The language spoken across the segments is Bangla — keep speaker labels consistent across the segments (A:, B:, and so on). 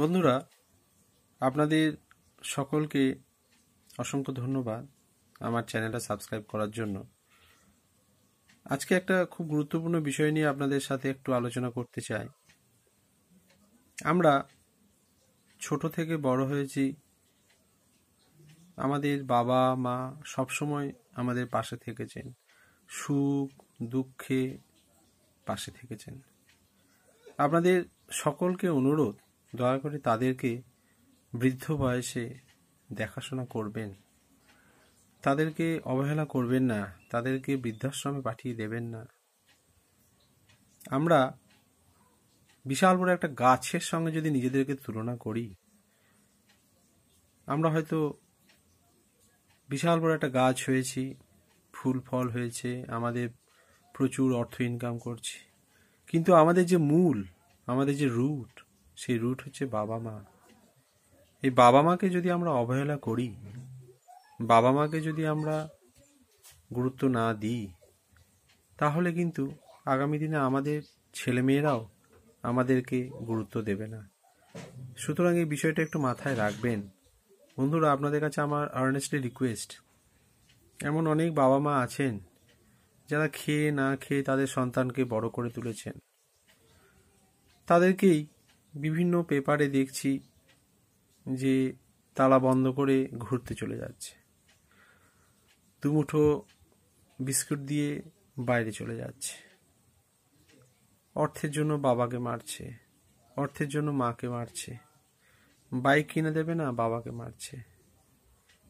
A: বন্ধুরা আপনাদের সকলকে অসংখ্য ধন্যবাদ আমার চ্যানেলটা সাবস্ক্রাইব করার জন্য আজকে একটা খুব গুরুত্বপূর্ণ বিষয় নিয়ে আপনাদের সাথে একটু আলোচনা করতে চাই আমরা ছোট থেকে বড় হয়েছি আমাদের বাবা মা সবসময় আমাদের পাশে থেকেছেন সুখ দুঃখে পাশে থেকেছেন আপনাদের সকলকে অনুরোধ দয়া করে তাদেরকে বৃদ্ধ বয়সে দেখাশোনা করবেন তাদেরকে অবহেলা করবেন না তাদেরকে বৃদ্ধাশ্রমে পাঠিয়ে দেবেন না আমরা বিশাল বড় একটা গাছের সঙ্গে যদি নিজেদেরকে তুলনা করি আমরা হয়তো বিশাল বড় একটা গাছ হয়েছি ফুল ফল হয়েছে আমাদের প্রচুর অর্থ ইনকাম করছি কিন্তু আমাদের যে মূল আমাদের যে রুট সেই রুট হচ্ছে বাবা মা এই বাবা মাকে যদি আমরা অবহেলা করি বাবা মাকে যদি আমরা গুরুত্ব না দিই তাহলে কিন্তু আগামী দিনে আমাদের ছেলেমেয়েরাও আমাদেরকে গুরুত্ব দেবে না সুতরাং এই বিষয়টা একটু মাথায় রাখবেন বন্ধুরা আপনাদের কাছে আমার আর্নেস্টলি রিকোয়েস্ট এমন অনেক বাবা মা আছেন যারা খেয়ে না খেয়ে তাদের সন্তানকে বড় করে তুলেছেন তাদেরকেই বিভিন্ন পেপারে দেখছি যে তালা বন্ধ করে ঘুরতে চলে যাচ্ছে দুমুঠো বিস্কুট দিয়ে বাইরে চলে যাচ্ছে অর্থের জন্য বাবাকে মারছে অর্থের জন্য মাকে মারছে বাইক কিনে দেবে না বাবাকে মারছে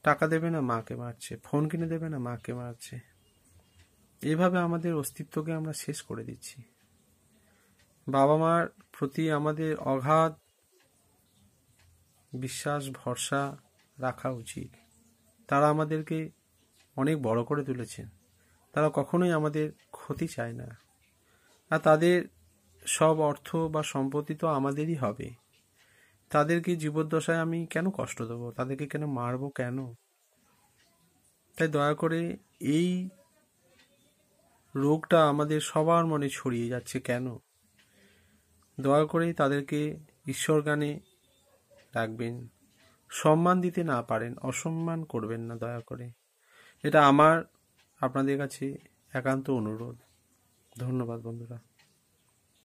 A: টাকা দেবে না মাকে মারছে ফোন কিনে দেবে না মাকে মারছে এভাবে আমাদের অস্তিত্বকে আমরা শেষ করে দিচ্ছি বাবা মার প্রতি আমাদের অগাধ বিশ্বাস ভরসা রাখা উচিত তারা আমাদেরকে অনেক বড় করে তুলেছেন তারা কখনোই আমাদের ক্ষতি চায় না আর তাদের সব অর্থ বা সম্পত্তি তো আমাদেরই হবে তাদেরকে জীবদ্দশায় আমি কেন কষ্ট দেবো তাদেরকে কেন মারব কেন তাই দয়া করে এই রোগটা আমাদের সবার মনে ছড়িয়ে যাচ্ছে কেন দয়া করে তাদেরকে ঈশ্বর গানে রাখবেন সম্মান দিতে না পারেন অসম্মান করবেন না দয়া করে এটা আমার আপনাদের কাছে একান্ত অনুরোধ ধন্যবাদ বন্ধুরা